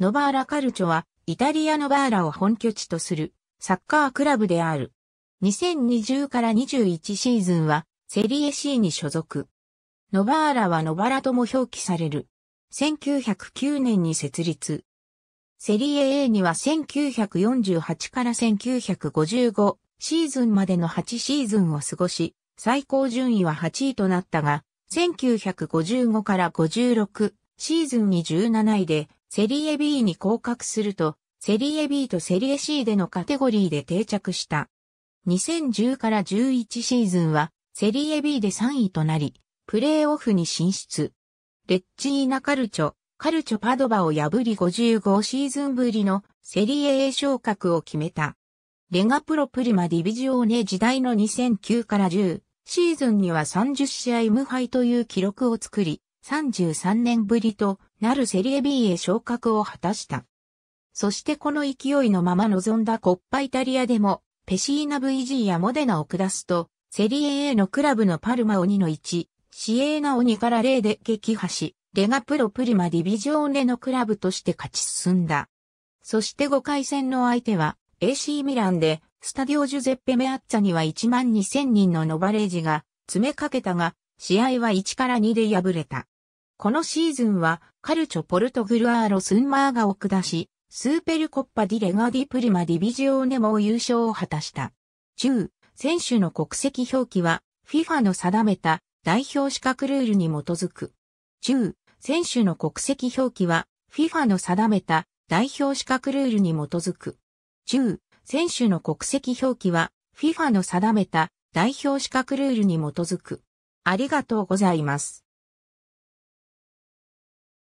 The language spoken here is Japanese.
ノバーラカルチョは、イタリアのバーラを本拠地とするサッカークラブである。2020から21シーズンはセリエ C に所属。ノバーラはノバラとも表記される。1909年に設立。セリエ A には1948から1955シーズンまでの8シーズンを過ごし、最高順位は8位となったが、1955から56シーズンに17位で、セリエ B に降格すると、セリエ B とセリエ C でのカテゴリーで定着した。2010から11シーズンは、セリエ B で3位となり、プレーオフに進出。レッチーナカルチョ、カルチョパドバを破り55シーズンぶりのセリエ A 昇格を決めた。レガプロプリマディビジオーネ時代の2009から10シーズンには30試合無敗という記録を作り、33年ぶりとなるセリエ B へ昇格を果たした。そしてこの勢いのまま臨んだコッパイタリアでも、ペシーナ VG やモデナを下すと、セリエ A のクラブのパルマ鬼の1、シエーナ鬼から0で撃破し、レガプロプリマディビジョーネのクラブとして勝ち進んだ。そして5回戦の相手は、AC ミランで、スタディオジュゼッペ・メアッツァには1万2000人のノバレージが詰めかけたが、試合は1から2で敗れた。このシーズンはカルチョ・ポルトグルアーロ・スンマーガを下し、スーペルコッパ・ディ・レガディ・プリマ・ディビジオーネも優勝を果たした。中、選手の国籍表記は FIFA の定めた代表資格ルールに基づく。中、選手の国籍表記は FIFA の定めた代表資格ルールに基づく。中、選手の国籍表記は FIFA の定めた代表資格ルールに基づく。ありがとうございます。